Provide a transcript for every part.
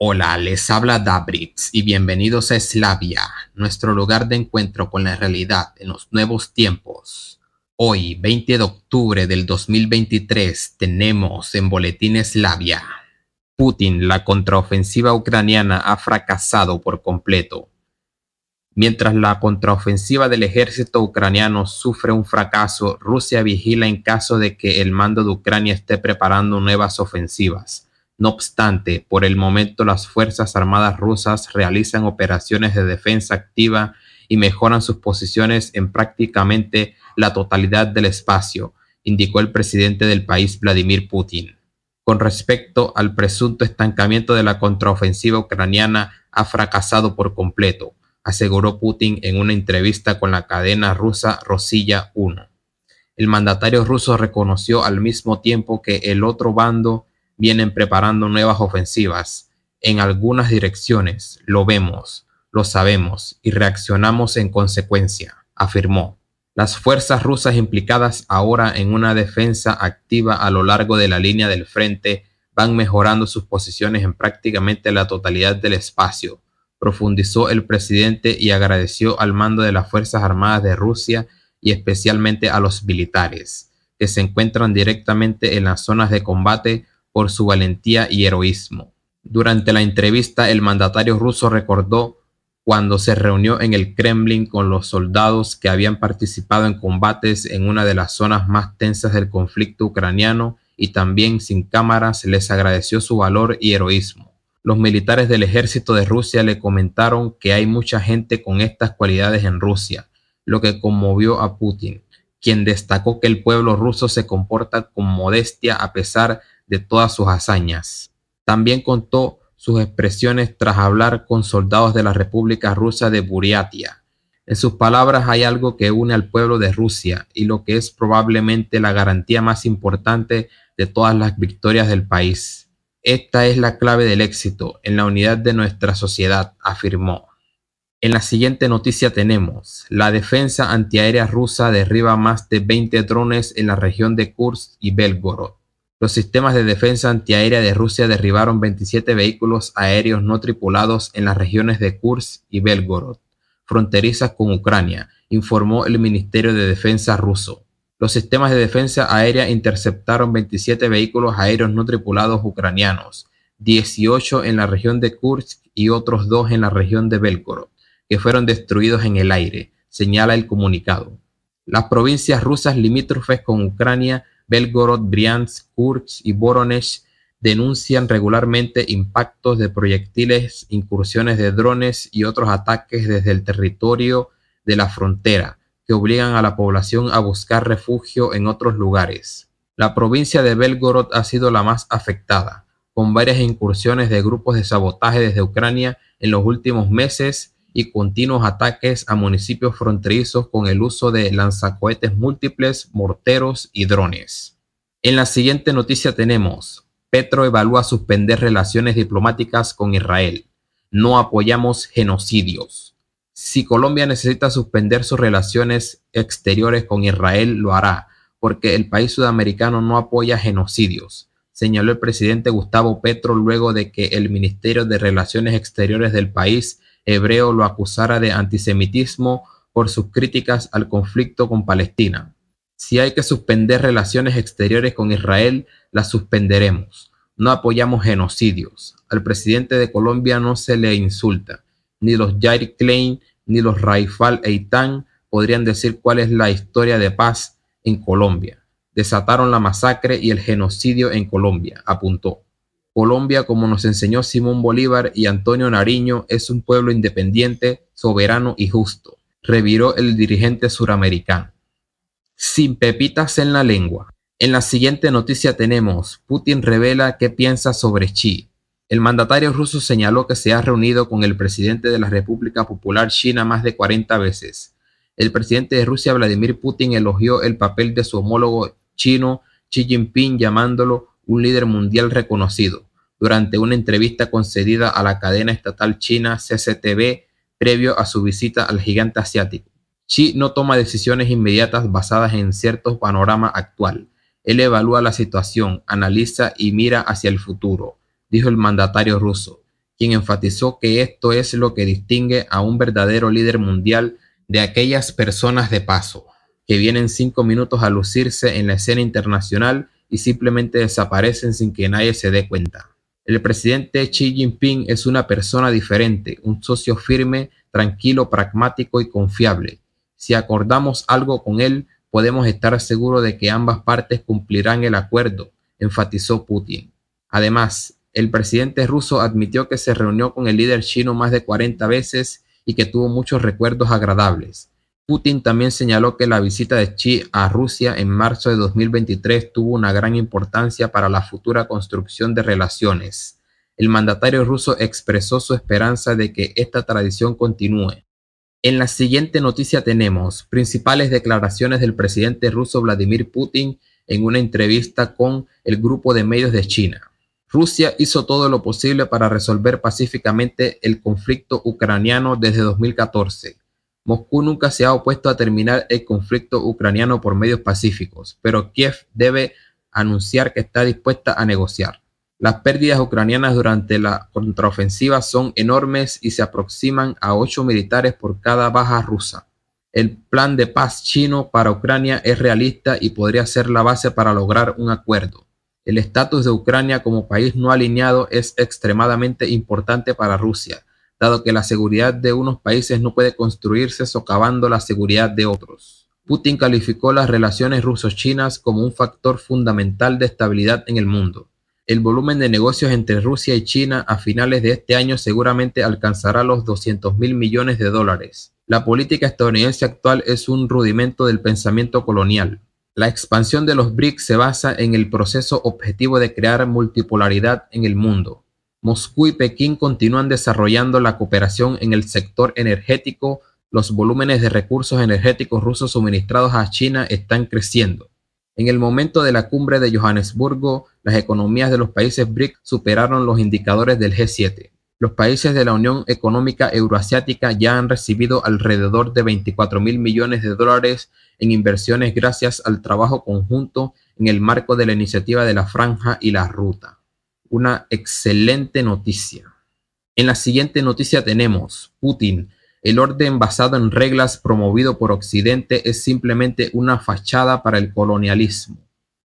Hola, les habla Dabritz y bienvenidos a Eslavia, nuestro lugar de encuentro con la realidad en los nuevos tiempos. Hoy, 20 de octubre del 2023, tenemos en Boletín Eslavia. Putin, la contraofensiva ucraniana ha fracasado por completo. Mientras la contraofensiva del ejército ucraniano sufre un fracaso, Rusia vigila en caso de que el mando de Ucrania esté preparando nuevas ofensivas no obstante, por el momento las Fuerzas Armadas rusas realizan operaciones de defensa activa y mejoran sus posiciones en prácticamente la totalidad del espacio, indicó el presidente del país Vladimir Putin. Con respecto al presunto estancamiento de la contraofensiva ucraniana, ha fracasado por completo, aseguró Putin en una entrevista con la cadena rusa Rosilla 1. El mandatario ruso reconoció al mismo tiempo que el otro bando vienen preparando nuevas ofensivas en algunas direcciones. Lo vemos, lo sabemos y reaccionamos en consecuencia, afirmó. Las fuerzas rusas implicadas ahora en una defensa activa a lo largo de la línea del frente van mejorando sus posiciones en prácticamente la totalidad del espacio, profundizó el presidente y agradeció al mando de las Fuerzas Armadas de Rusia y especialmente a los militares, que se encuentran directamente en las zonas de combate por su valentía y heroísmo. Durante la entrevista, el mandatario ruso recordó cuando se reunió en el Kremlin con los soldados que habían participado en combates en una de las zonas más tensas del conflicto ucraniano y también sin cámaras les agradeció su valor y heroísmo. Los militares del ejército de Rusia le comentaron que hay mucha gente con estas cualidades en Rusia, lo que conmovió a Putin, quien destacó que el pueblo ruso se comporta con modestia a pesar de todas sus hazañas. También contó sus expresiones tras hablar con soldados de la República Rusa de Buriatia. En sus palabras hay algo que une al pueblo de Rusia y lo que es probablemente la garantía más importante de todas las victorias del país. Esta es la clave del éxito en la unidad de nuestra sociedad, afirmó. En la siguiente noticia tenemos, la defensa antiaérea rusa derriba más de 20 drones en la región de Kursk y Belgorod. Los sistemas de defensa antiaérea de Rusia derribaron 27 vehículos aéreos no tripulados en las regiones de Kursk y Belgorod, fronterizas con Ucrania, informó el Ministerio de Defensa ruso. Los sistemas de defensa aérea interceptaron 27 vehículos aéreos no tripulados ucranianos, 18 en la región de Kursk y otros dos en la región de Belgorod, que fueron destruidos en el aire, señala el comunicado. Las provincias rusas limítrofes con Ucrania Belgorod, Bryansk, Kursk y Voronezh denuncian regularmente impactos de proyectiles, incursiones de drones y otros ataques desde el territorio de la frontera que obligan a la población a buscar refugio en otros lugares. La provincia de Belgorod ha sido la más afectada, con varias incursiones de grupos de sabotaje desde Ucrania en los últimos meses y continuos ataques a municipios fronterizos con el uso de lanzacohetes múltiples, morteros y drones. En la siguiente noticia tenemos, Petro evalúa suspender relaciones diplomáticas con Israel. No apoyamos genocidios. Si Colombia necesita suspender sus relaciones exteriores con Israel, lo hará, porque el país sudamericano no apoya genocidios señaló el presidente Gustavo Petro luego de que el Ministerio de Relaciones Exteriores del país hebreo lo acusara de antisemitismo por sus críticas al conflicto con Palestina. Si hay que suspender relaciones exteriores con Israel, las suspenderemos. No apoyamos genocidios. Al presidente de Colombia no se le insulta. Ni los Jair Klein ni los Raifal Eitan podrían decir cuál es la historia de paz en Colombia desataron la masacre y el genocidio en Colombia, apuntó. Colombia, como nos enseñó Simón Bolívar y Antonio Nariño, es un pueblo independiente, soberano y justo, reviró el dirigente suramericano. Sin pepitas en la lengua. En la siguiente noticia tenemos, Putin revela qué piensa sobre Xi. El mandatario ruso señaló que se ha reunido con el presidente de la República Popular China más de 40 veces. El presidente de Rusia, Vladimir Putin, elogió el papel de su homólogo chino Xi Jinping llamándolo un líder mundial reconocido. Durante una entrevista concedida a la cadena estatal china CCTV previo a su visita al gigante asiático, Xi no toma decisiones inmediatas basadas en cierto panorama actual. Él evalúa la situación, analiza y mira hacia el futuro, dijo el mandatario ruso, quien enfatizó que esto es lo que distingue a un verdadero líder mundial de aquellas personas de paso que vienen cinco minutos a lucirse en la escena internacional y simplemente desaparecen sin que nadie se dé cuenta. El presidente Xi Jinping es una persona diferente, un socio firme, tranquilo, pragmático y confiable. Si acordamos algo con él, podemos estar seguros de que ambas partes cumplirán el acuerdo, enfatizó Putin. Además, el presidente ruso admitió que se reunió con el líder chino más de 40 veces y que tuvo muchos recuerdos agradables. Putin también señaló que la visita de Xi a Rusia en marzo de 2023 tuvo una gran importancia para la futura construcción de relaciones. El mandatario ruso expresó su esperanza de que esta tradición continúe. En la siguiente noticia tenemos principales declaraciones del presidente ruso Vladimir Putin en una entrevista con el grupo de medios de China. Rusia hizo todo lo posible para resolver pacíficamente el conflicto ucraniano desde 2014. Moscú nunca se ha opuesto a terminar el conflicto ucraniano por medios pacíficos, pero Kiev debe anunciar que está dispuesta a negociar. Las pérdidas ucranianas durante la contraofensiva son enormes y se aproximan a ocho militares por cada baja rusa. El plan de paz chino para Ucrania es realista y podría ser la base para lograr un acuerdo. El estatus de Ucrania como país no alineado es extremadamente importante para Rusia dado que la seguridad de unos países no puede construirse socavando la seguridad de otros. Putin calificó las relaciones ruso-chinas como un factor fundamental de estabilidad en el mundo. El volumen de negocios entre Rusia y China a finales de este año seguramente alcanzará los 200 mil millones de dólares. La política estadounidense actual es un rudimento del pensamiento colonial. La expansión de los BRICS se basa en el proceso objetivo de crear multipolaridad en el mundo. Moscú y Pekín continúan desarrollando la cooperación en el sector energético. Los volúmenes de recursos energéticos rusos suministrados a China están creciendo. En el momento de la cumbre de Johannesburgo, las economías de los países BRIC superaron los indicadores del G7. Los países de la Unión Económica Euroasiática ya han recibido alrededor de 24 mil millones de dólares en inversiones gracias al trabajo conjunto en el marco de la iniciativa de la Franja y la Ruta una excelente noticia. En la siguiente noticia tenemos Putin. El orden basado en reglas promovido por Occidente es simplemente una fachada para el colonialismo.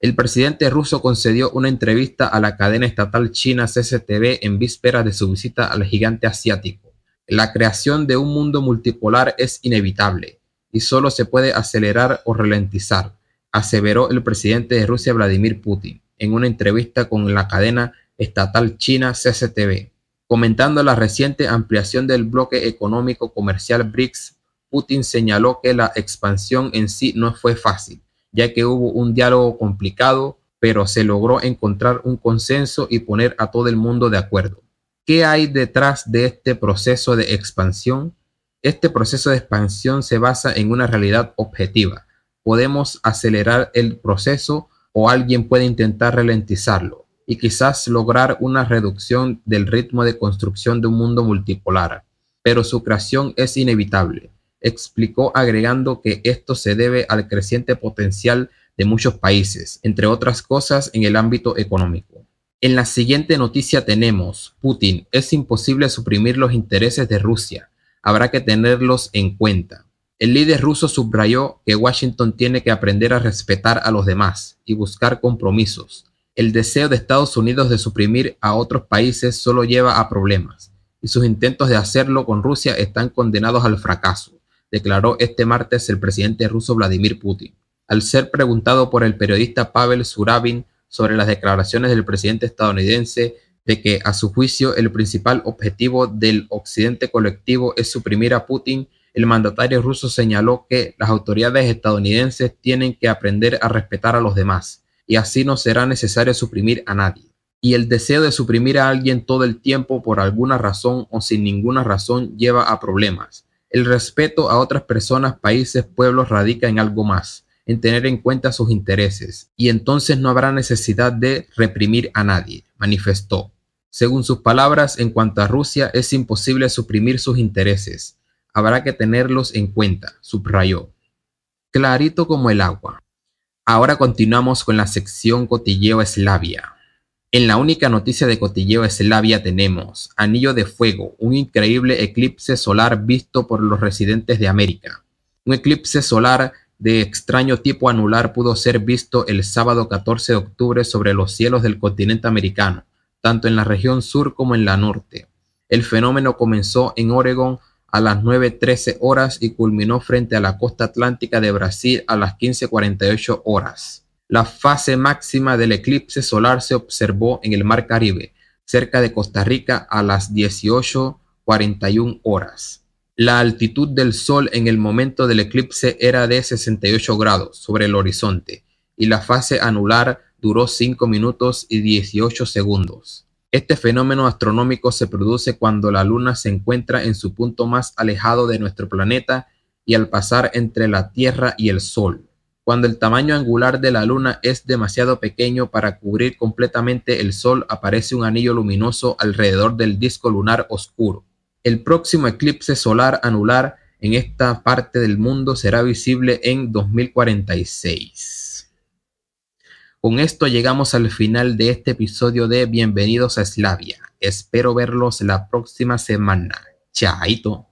El presidente ruso concedió una entrevista a la cadena estatal china CCTV en vísperas de su visita al gigante asiático. La creación de un mundo multipolar es inevitable y solo se puede acelerar o ralentizar, aseveró el presidente de Rusia Vladimir Putin en una entrevista con la cadena estatal china CCTV. Comentando la reciente ampliación del bloque económico comercial BRICS, Putin señaló que la expansión en sí no fue fácil, ya que hubo un diálogo complicado, pero se logró encontrar un consenso y poner a todo el mundo de acuerdo. ¿Qué hay detrás de este proceso de expansión? Este proceso de expansión se basa en una realidad objetiva. Podemos acelerar el proceso o alguien puede intentar ralentizarlo y quizás lograr una reducción del ritmo de construcción de un mundo multipolar, pero su creación es inevitable, explicó agregando que esto se debe al creciente potencial de muchos países, entre otras cosas en el ámbito económico. En la siguiente noticia tenemos, Putin, es imposible suprimir los intereses de Rusia, habrá que tenerlos en cuenta. El líder ruso subrayó que Washington tiene que aprender a respetar a los demás y buscar compromisos el deseo de Estados Unidos de suprimir a otros países solo lleva a problemas, y sus intentos de hacerlo con Rusia están condenados al fracaso, declaró este martes el presidente ruso Vladimir Putin. Al ser preguntado por el periodista Pavel Surabin sobre las declaraciones del presidente estadounidense de que, a su juicio, el principal objetivo del Occidente colectivo es suprimir a Putin, el mandatario ruso señaló que las autoridades estadounidenses tienen que aprender a respetar a los demás y así no será necesario suprimir a nadie. Y el deseo de suprimir a alguien todo el tiempo por alguna razón o sin ninguna razón lleva a problemas. El respeto a otras personas, países, pueblos radica en algo más, en tener en cuenta sus intereses, y entonces no habrá necesidad de reprimir a nadie, manifestó. Según sus palabras, en cuanto a Rusia, es imposible suprimir sus intereses. Habrá que tenerlos en cuenta, subrayó. Clarito como el agua, Ahora continuamos con la sección Cotilleo Eslavia. En la única noticia de Cotilleo Eslavia tenemos Anillo de Fuego, un increíble eclipse solar visto por los residentes de América. Un eclipse solar de extraño tipo anular pudo ser visto el sábado 14 de octubre sobre los cielos del continente americano, tanto en la región sur como en la norte. El fenómeno comenzó en Oregón a las 9.13 horas y culminó frente a la costa atlántica de Brasil a las 15.48 horas. La fase máxima del eclipse solar se observó en el Mar Caribe, cerca de Costa Rica, a las 18.41 horas. La altitud del Sol en el momento del eclipse era de 68 grados sobre el horizonte y la fase anular duró 5 minutos y 18 segundos. Este fenómeno astronómico se produce cuando la Luna se encuentra en su punto más alejado de nuestro planeta y al pasar entre la Tierra y el Sol, cuando el tamaño angular de la Luna es demasiado pequeño para cubrir completamente el Sol, aparece un anillo luminoso alrededor del disco lunar oscuro. El próximo eclipse solar anular en esta parte del mundo será visible en 2046. Con esto llegamos al final de este episodio de Bienvenidos a Eslavia. Espero verlos la próxima semana. Chaito.